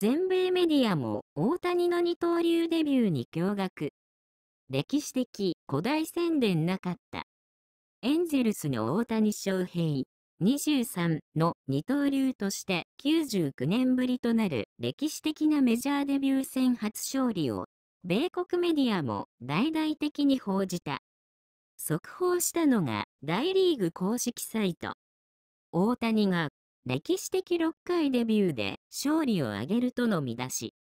全米メディアも大谷の二刀流デビューに驚愕。歴史的古代宣伝なかった。エンゼルスの大谷翔平23の二刀流として99年ぶりとなる歴史的なメジャーデビュー戦初勝利を米国メディアも大々的に報じた。速報したのが大リーグ公式サイト。大谷が歴史的6回デビューで勝利を挙げるとの見出し。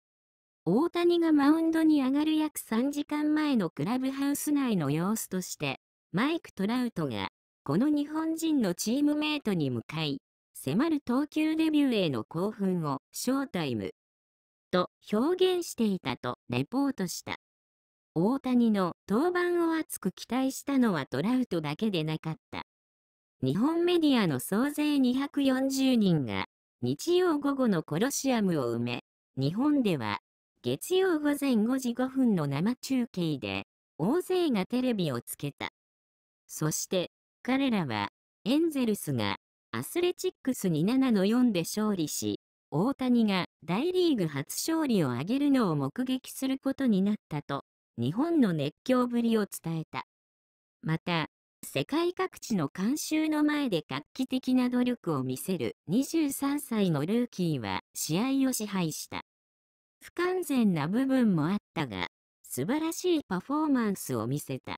大谷がマウンドに上がる約3時間前のクラブハウス内の様子として、マイク・トラウトが、この日本人のチームメイトに向かい、迫る投球デビューへの興奮を、ショータイム、と表現していたとレポートした。大谷の登板を熱く期待したのはトラウトだけでなかった。日本メディアの総勢240人が日曜午後のコロシアムを埋め、日本では月曜午前5時5分の生中継で大勢がテレビをつけた。そして彼らはエンゼルスがアスレチックスに7の4で勝利し、大谷が大リーグ初勝利を挙げるのを目撃することになったと、日本の熱狂ぶりを伝えた。また、世界各地の観衆の前で画期的な努力を見せる23歳のルーキーは試合を支配した。不完全な部分もあったが、素晴らしいパフォーマンスを見せた。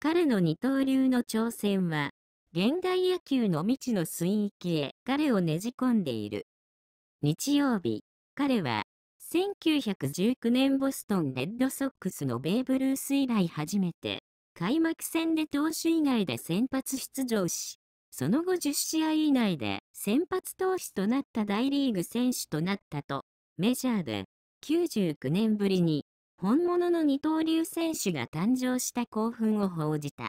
彼の二刀流の挑戦は、現代野球の未知の水域へ彼をねじ込んでいる。日曜日、彼は、1919年ボストンレッドソックスのベーブ・ルース以来初めて開幕戦で投手以外で先発出場し、その後10試合以内で先発投手となった大リーグ選手となったと、メジャーで99年ぶりに本物の二刀流選手が誕生した興奮を報じた。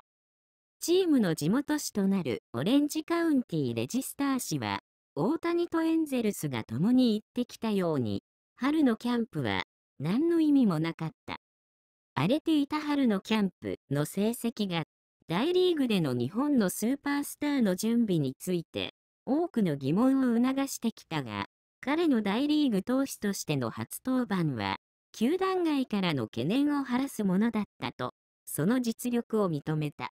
チームの地元紙となるオレンジカウンティレジスター紙は、大谷とエンゼルスが共に行ってきたように、春のキャンプは何の意味もなかった。荒れていた春のキャンプの成績が大リーグでの日本のスーパースターの準備について多くの疑問を促してきたが彼の大リーグ投手としての初登板は球団外からの懸念を晴らすものだったとその実力を認めた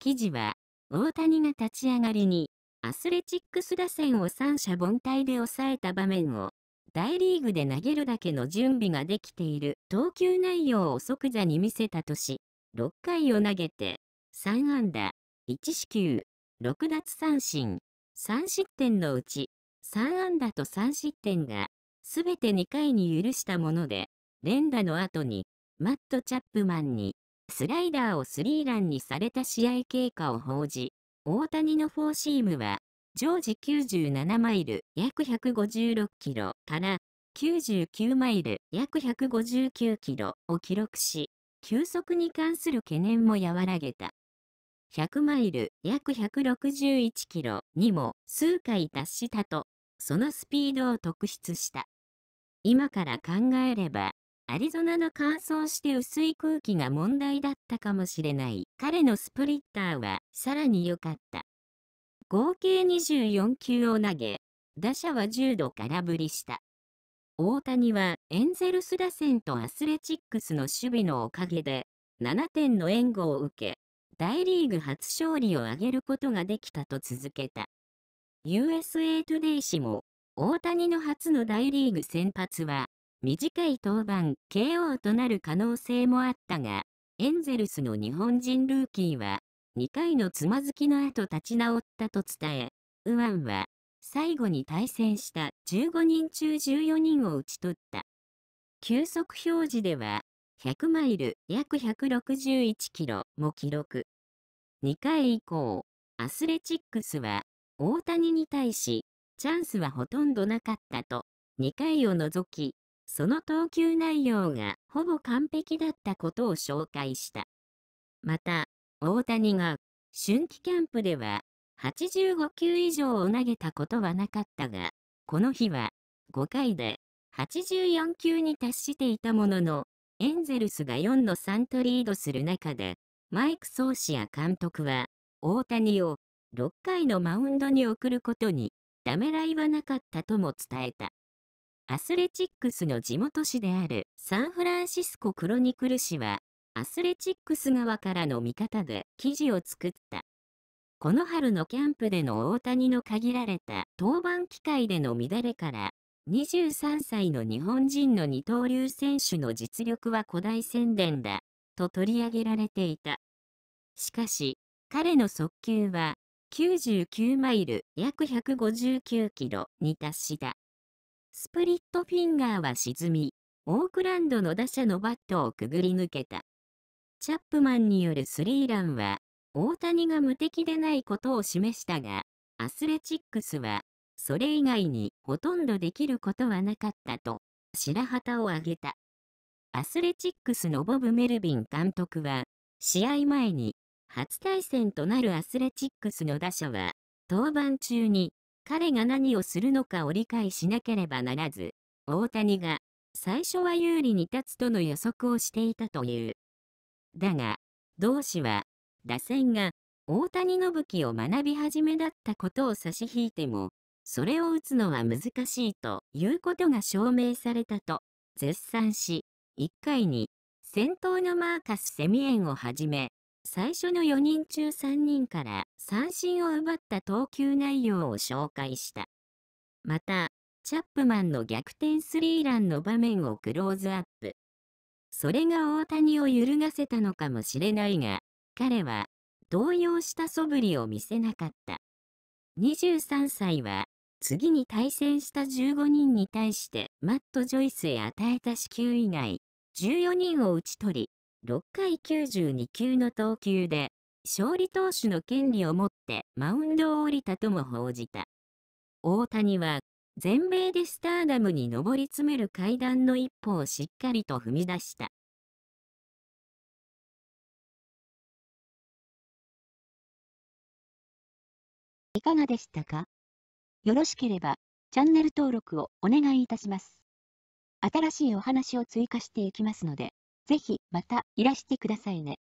記事は大谷が立ち上がりにアスレチックス打線を三者凡退で抑えた場面を大リーグで投げるだけの準備ができている投球内容を即座に見せたとし、6回を投げて、3安打、1四球、6奪三振、3失点のうち、3安打と3失点が、すべて2回に許したもので、連打の後に、マット・チャップマンに、スライダーをスリーランにされた試合経過を報じ、大谷のフォーシームは、常時97マイル約156キロから99マイル約159キロを記録し、急速に関する懸念も和らげた。100マイル約161キロにも数回達したと、そのスピードを特筆した。今から考えれば、アリゾナの乾燥して薄い空気が問題だったかもしれない彼のスプリッターはさらに良かった。合計24球を投げ、打者は10度空振りした。大谷はエンゼルス打線とアスレチックスの守備のおかげで7点の援護を受け、大リーグ初勝利を挙げることができたと続けた。USA トゥデイ氏も大谷の初の大リーグ先発は短い登板 KO となる可能性もあったが、エンゼルスの日本人ルーキーは2回のつまずきの後立ち直ったと伝え、ウアンは最後に対戦した15人中14人を打ち取った。球速表示では100マイル約161キロも記録。2回以降、アスレチックスは大谷に対しチャンスはほとんどなかったと2回を除き、その投球内容がほぼ完璧だったことを紹介した。また、大谷が春季キャンプでは85球以上を投げたことはなかったが、この日は5回で84球に達していたものの、エンゼルスが4の3とリードする中で、マイク・ソーシア監督は、大谷を6回のマウンドに送ることに、ためらいはなかったとも伝えた。アスレチックスの地元紙であるサンフランシスコ・クロニクル紙は、アスレチックス側からの見方で記事を作った。この春のキャンプでの大谷の限られた登板機会での乱れから、23歳の日本人の二刀流選手の実力は古代宣伝だ、と取り上げられていた。しかし、彼の速球は99マイル約159キロに達した。スプリットフィンガーは沈み、オークランドの打者のバットをくぐり抜けた。チャップマンによるスリーランは、大谷が無敵でないことを示したが、アスレチックスは、それ以外にほとんどできることはなかったと、白旗を挙げた。アスレチックスのボブ・メルビン監督は、試合前に、初対戦となるアスレチックスの打者は、登板中に、彼が何をするのかを理解しなければならず、大谷が、最初は有利に立つとの予測をしていたという。だが、同氏は、打線が大谷信樹を学び始めだったことを差し引いても、それを打つのは難しいということが証明されたと絶賛し、1回に先頭のマーカス・セミエンをはじめ、最初の4人中3人から三振を奪った投球内容を紹介した。また、チャップマンの逆転スリーランの場面をクローズアップ。それが大谷を揺るがせたのかもしれないが、彼は動揺した素振りを見せなかった。23歳は次に対戦した15人に対してマット・ジョイスへ与えた支給以外、14人を打ち取り、6回92球の投球で勝利投手の権利を持ってマウンドを降りたとも報じた。大谷は全米でスターダムに上り詰める階段の一歩をしっかりと踏み出した。いかがでしたかよろしければ、チャンネル登録をお願いいたします。新しいお話を追加していきますので、ぜひまたいらしてくださいね。